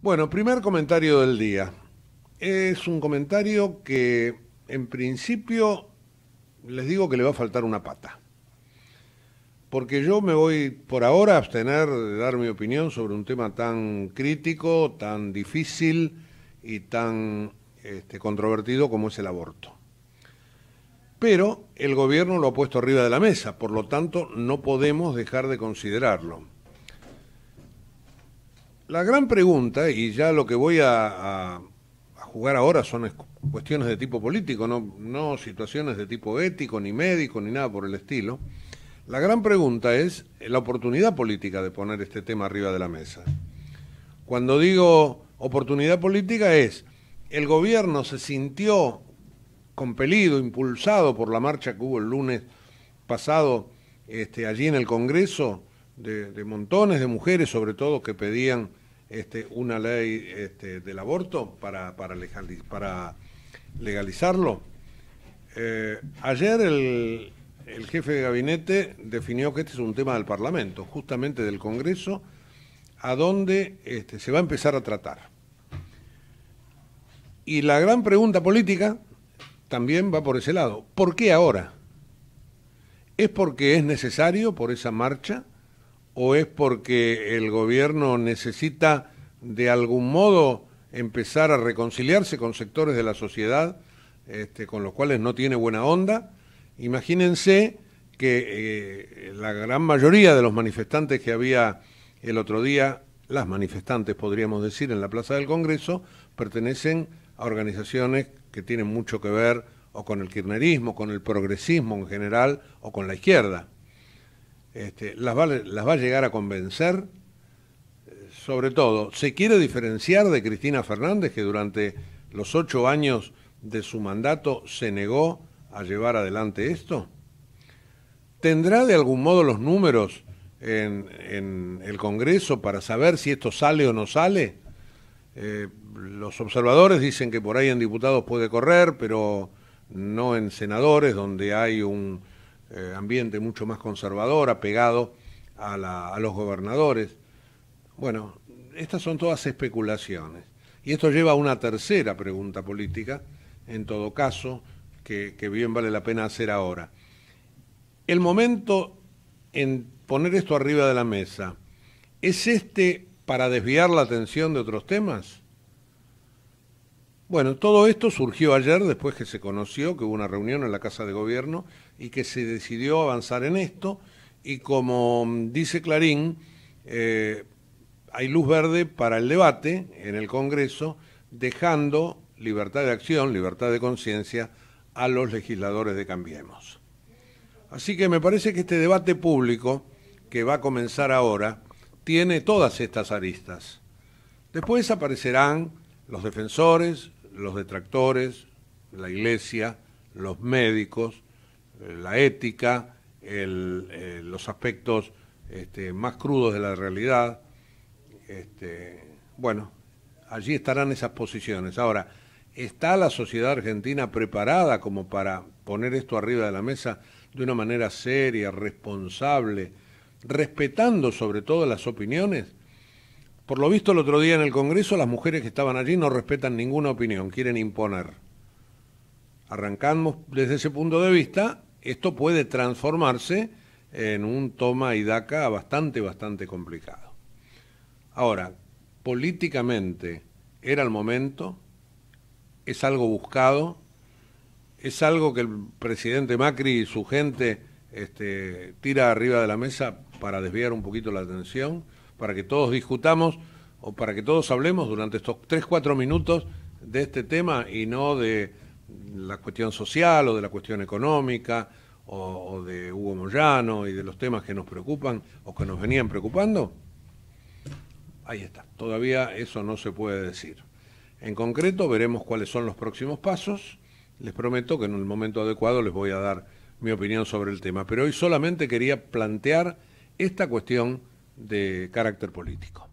Bueno, primer comentario del día. Es un comentario que en principio les digo que le va a faltar una pata. Porque yo me voy por ahora a abstener de dar mi opinión sobre un tema tan crítico, tan difícil y tan este, controvertido como es el aborto. Pero el gobierno lo ha puesto arriba de la mesa, por lo tanto no podemos dejar de considerarlo. La gran pregunta, y ya lo que voy a, jugar ahora son cuestiones de tipo político, no, situaciones de tipo ético, ni médico, ni nada por el estilo. La gran pregunta es la oportunidad política de poner este tema arriba de la mesa. Cuando digo oportunidad política es, el gobierno se sintió compelido, impulsado por la marcha que hubo el lunes pasado este, allí en el Congreso de montones de mujeres, sobre todo, que pedían este, una ley este, del aborto para, para, para legalizarlo. Eh, ayer el, jefe de gabinete definió que este es un tema del Parlamento, justamente del Congreso, a donde este, se va a empezar a tratar. Y la gran pregunta política también va por ese lado. ¿Por qué ahora? ¿Es porque es necesario por esa marcha? o es porque el gobierno necesita de algún modo empezar a reconciliarse con sectores de la sociedad este, con los cuales no tiene buena onda. Imagínense que eh, la gran mayoría de los manifestantes que había el otro día, las manifestantes podríamos decir en la Plaza del Congreso, pertenecen a organizaciones que tienen mucho que ver o con el kirchnerismo, con el progresismo en general o con la izquierda. Este, las, va, las va a llegar a convencer. Eh, sobre todo, se quiere diferenciar de Cristina Fernández, que durante los ocho años de su mandato se negó a llevar adelante esto? ¿Tendrá de algún modo los números en, el Congreso para saber si esto sale o no sale? Eh, los observadores dicen que por ahí en diputados puede correr, pero no en senadores, donde hay un, eh, ambiente mucho más conservador, apegado a, los gobernadores. Bueno, estas son todas especulaciones. Y esto lleva a una tercera pregunta política, en todo caso, que, bien vale la pena hacer ahora. El momento en poner esto arriba de la mesa, ¿es este para desviar la atención de otros temas? Bueno, todo esto surgió ayer después que se conoció que hubo una reunión en la Casa de Gobierno y que se decidió avanzar en esto y como dice Clarín, eh, hay luz verde para el debate en el Congreso, dejando libertad de acción, libertad de conciencia a los legisladores de Cambiemos. Así que me parece que este debate público que va a comenzar ahora tiene todas estas aristas. Después aparecerán los defensores, los detractores, la iglesia, los médicos, eh, la ética, eh, los aspectos este, más crudos de la realidad. Este, bueno, allí estarán esas posiciones. Ahora, ¿está la sociedad argentina preparada como para poner esto arriba de la mesa de una manera seria, responsable, respetando sobre todo las opiniones? Por lo visto el otro día en el Congreso las mujeres que estaban allí no respetan ninguna opinión, quieren imponer. Arrancamos desde ese punto de vista, esto puede transformarse en un toma y daca bastante, bastante complicado. Ahora, políticamente era el momento, es algo buscado, es algo que el presidente Macri y su gente este, tira arriba de la mesa para desviar un poquito la atención para que todos discutamos o para que todos hablemos durante estos tres 4 minutos de este tema y no de la cuestión social o de la cuestión económica o, o de Hugo Moyano y de los temas que nos preocupan o que nos venían preocupando? Ahí está, todavía eso no se puede decir. En concreto veremos cuáles son los próximos pasos. Les prometo que en el momento adecuado les voy a dar mi opinión sobre el tema, pero hoy solamente quería plantear esta cuestión de carácter político.